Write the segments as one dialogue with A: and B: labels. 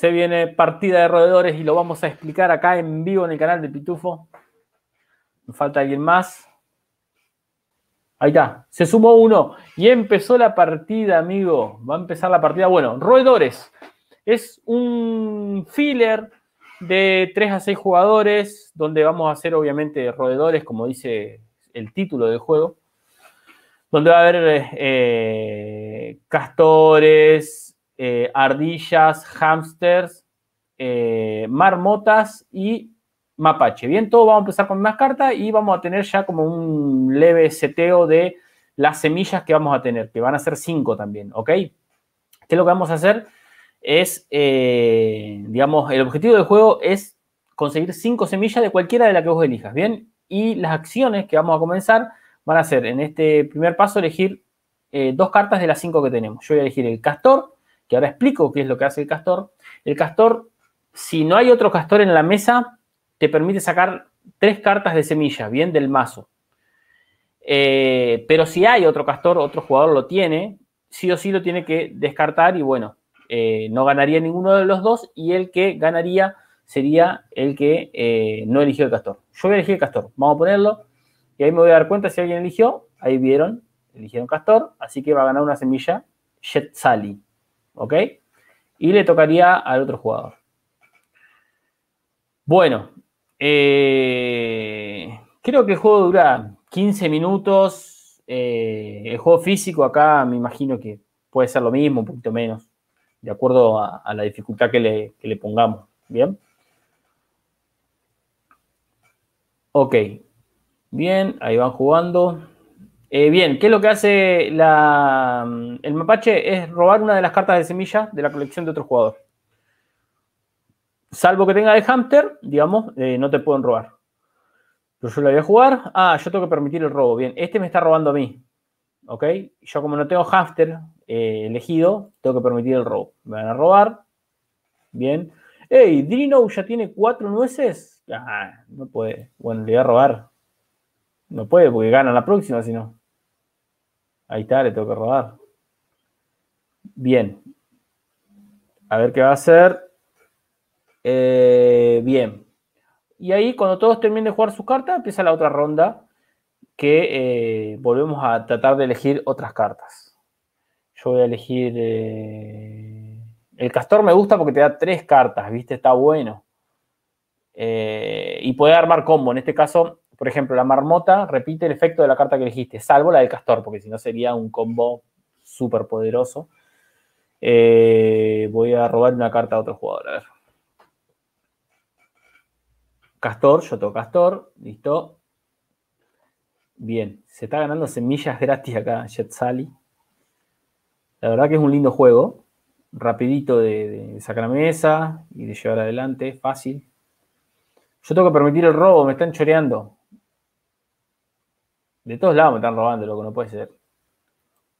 A: Se viene partida de roedores y lo vamos a explicar acá en vivo en el canal de Pitufo. Me falta alguien más. Ahí está. Se sumó uno y empezó la partida, amigo. Va a empezar la partida. Bueno, roedores. Es un filler de 3 a 6 jugadores, donde vamos a hacer obviamente roedores, como dice el título del juego, donde va a haber eh, castores, eh, ardillas, hamsters, eh, marmotas y mapache. Bien, todo vamos a empezar con más cartas y vamos a tener ya como un leve seteo de las semillas que vamos a tener, que van a ser cinco también, ¿ok? ¿Qué es lo que vamos a hacer? Es, eh, digamos, el objetivo del juego es conseguir 5 semillas de cualquiera de las que vos elijas, ¿bien? Y las acciones que vamos a comenzar van a ser, en este primer paso, elegir dos cartas de las 5 que tenemos. Yo voy a elegir el castor, que ahora explico qué es lo que hace el castor, el castor, si no hay otro castor en la mesa, te permite sacar tres cartas de semilla, bien del mazo. Eh, pero si hay otro castor, otro jugador lo tiene, sí o sí lo tiene que descartar y bueno, eh, no ganaría ninguno de los dos y el que ganaría sería el que eh, no eligió el castor. Yo voy a elegir el castor, vamos a ponerlo y ahí me voy a dar cuenta si alguien eligió, ahí vieron, eligieron castor, así que va a ganar una semilla Jet ¿ok? Y le tocaría al otro jugador. Bueno, eh, creo que el juego dura 15 minutos. Eh, el juego físico acá me imagino que puede ser lo mismo, un poquito menos, de acuerdo a, la dificultad que le, que le pongamos, ¿bien? Ok, bien, ahí van jugando. Eh, bien, ¿qué es lo que hace mm, el mapache? Es robar una de las cartas de semilla de la colección de otro jugador. Salvo que tenga de hamster, digamos, eh, no te pueden robar. Pero yo lo voy a jugar. Ah, yo tengo que permitir el robo. Bien, este me está robando a mí. ¿Ok? Yo como no tengo hamster eh, elegido, tengo que permitir el robo. Me van a robar. Bien. Hey, Drino ya tiene cuatro nueces. Ah, no puede. Bueno, le voy a robar. No puede porque gana la próxima, si no. Ahí está, le tengo que rodar. Bien. A ver qué va a hacer. Eh, bien. Y ahí, cuando todos terminen de jugar sus cartas, empieza la otra ronda que eh, volvemos a tratar de elegir otras cartas. Yo voy a elegir... Eh, el castor me gusta porque te da tres cartas, ¿viste? Está bueno. y puede armar combo. En este caso, por ejemplo, la marmota repite el efecto de la carta que elegiste, salvo la del castor, porque si no sería un combo súper poderoso. Eh, voy a robar una carta a otro jugador, a ver. Castor, yo toco Castor, listo. Bien, se está ganando semillas gratis acá, Jet Sally. La verdad que es un lindo juego, rapidito de, de sacar a mesa y de llevar adelante, fácil. Yo tengo que permitir el robo, me están choreando. De todos lados me están robando, loco, no puede ser.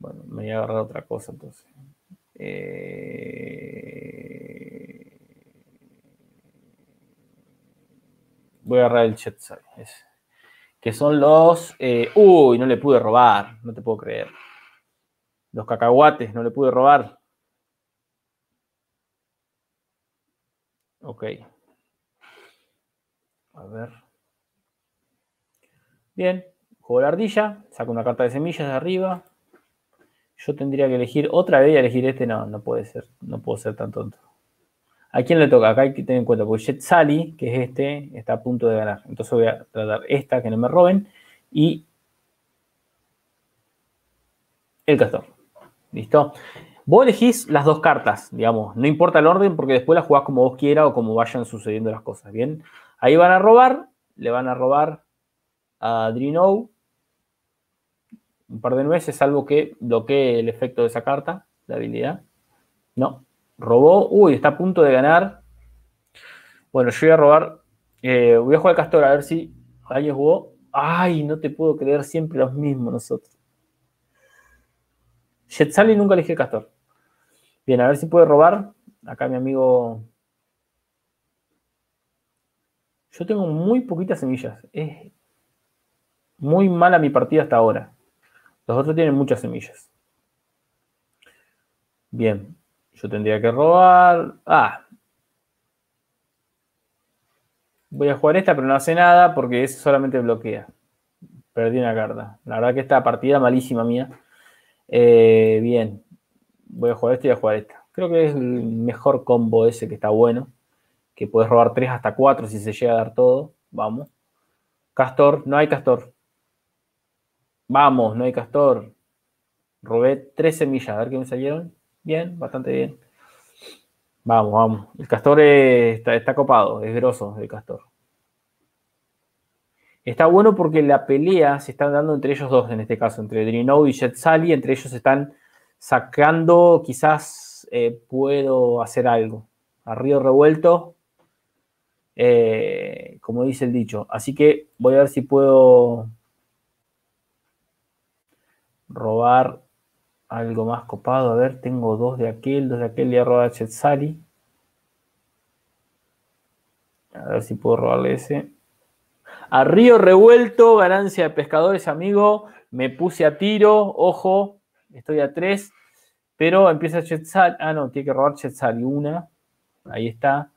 A: Bueno, me voy a agarrar otra cosa entonces. Eh, voy a agarrar el chat, ¿sabes? Que son los. Eh, uy, no le pude robar, no te puedo creer. Los cacahuates, no le pude robar. Ok. A ver. Bien, Juego la ardilla, saco una carta de semillas de arriba. Yo tendría que elegir otra vez y elegir este. No, no puede ser. No puedo ser tan tonto. ¿A quién le toca? Acá hay que tener en cuenta, porque Jet Sally, que es este, está a punto de ganar. Entonces voy a tratar esta, que no me roben, y el castor. ¿Listo? Vos elegís las dos cartas, digamos. No importa el orden, porque después las jugás como vos quieras o como vayan sucediendo las cosas, ¿bien? Ahí van a robar, le van a robar a Drinou un par de nueces, salvo que bloquee el efecto de esa carta, la habilidad. No, robó. Uy, está a punto de ganar. Bueno, yo voy a robar. Eh, voy a jugar al Castor a ver si alguien jugó. Ay, no te puedo creer siempre los mismos nosotros. Jetsali nunca eligió Castor. Bien, a ver si puede robar. Acá mi amigo. Yo tengo muy poquitas semillas. Es muy mala mi partida hasta ahora. Los otros tienen muchas semillas. Bien, yo tendría que robar. Ah. Voy a jugar esta, pero no hace nada porque es solamente bloquea. Perdí una carta. La verdad que esta partida malísima mía. Eh, bien. Voy a jugar esta y voy a jugar esta. Creo que es el mejor combo ese que está bueno. Que puedes robar 3 hasta 4 si se llega a dar todo. Vamos. Castor. No hay castor. Vamos, no hay castor. Robé tres semillas, a ver qué me salieron. Bien, bastante bien. Vamos, vamos. El castor está, copado, es groso el castor. Está bueno porque la pelea se está dando entre ellos dos, en este caso, entre Drinov y Jet Entre ellos están sacando, quizás eh, puedo hacer algo. A río revuelto, eh, como dice el dicho. Así que voy a ver si puedo robar algo más copado. A ver, tengo dos de aquel, dos de aquel, ya a Chetzali. A ver si puedo robarle ese. A Río Revuelto, ganancia de pescadores, amigo. Me puse a tiro, ojo, estoy a tres. Pero empieza Chetzal. Ah, no, tiene que robar Chetzari. una. Ahí está.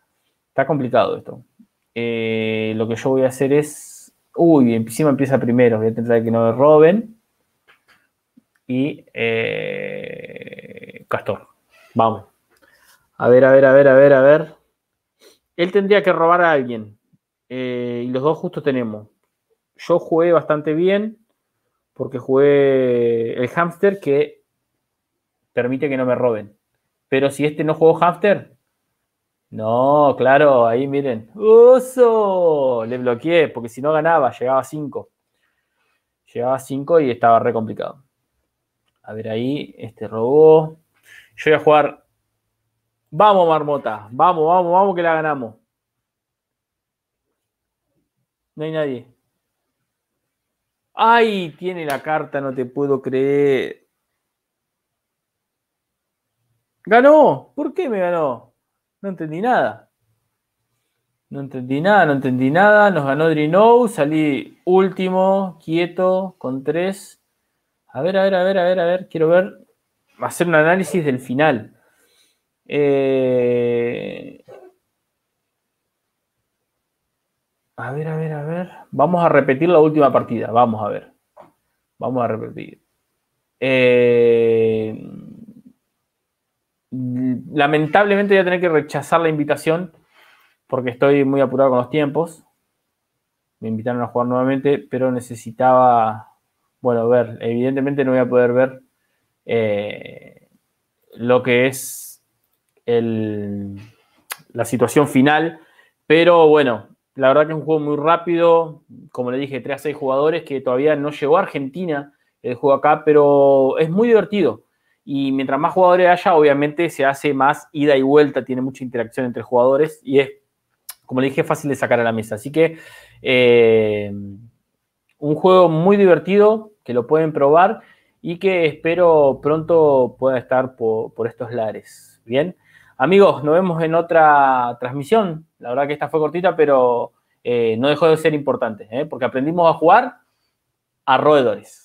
A: Está complicado esto. Eh, lo que yo voy a hacer es. Uy, encima empieza primero. Voy a intentar que no me roben y eh, Castor. Vamos. A ver, a ver, a ver, a ver, a ver. Él tendría que robar a alguien. Eh, y los dos justos tenemos. Yo jugué bastante bien porque jugué el hamster que permite que no me roben. Pero si este no jugó hamster, no, claro, ahí miren. ¡Uso! Le bloqueé porque si no ganaba, llegaba a 5. Llegaba a 5 y estaba re complicado. A ver ahí, este robó. Yo voy a jugar. Vamos, Marmota. Vamos, vamos, vamos que la ganamos. No hay nadie. ¡Ay! Tiene la carta, no te puedo creer. ¡Ganó! ¿Por qué me ganó? No entendí nada. No entendí nada, no entendí nada. Nos ganó Drinou, salí último, quieto, con tres. A ver, a ver, a ver, a ver, a ver, quiero ver, hacer un análisis del final. Eh, a ver, a ver, a ver. Vamos a repetir la última partida. Vamos a ver. Vamos a repetir. Eh, lamentablemente voy a tener que rechazar la invitación porque estoy muy apurado con los tiempos. Me invitaron a jugar nuevamente, pero necesitaba bueno, a ver, evidentemente no voy a poder ver eh, lo que es la situación final, pero bueno, la verdad que es un juego muy rápido, como le dije, 3 a 6 jugadores que todavía no llegó a Argentina el juego acá, pero es muy divertido. Y mientras más jugadores haya, obviamente se hace más ida y vuelta, tiene mucha interacción entre jugadores y es, como le dije, fácil de sacar a la mesa. Así que eh, un juego muy divertido, que lo pueden probar y que espero pronto pueda estar por, estos lares. Bien, amigos, nos vemos en otra transmisión. La verdad que esta fue cortita, pero eh, no dejó de ser importante, ¿eh? porque aprendimos a jugar a roedores.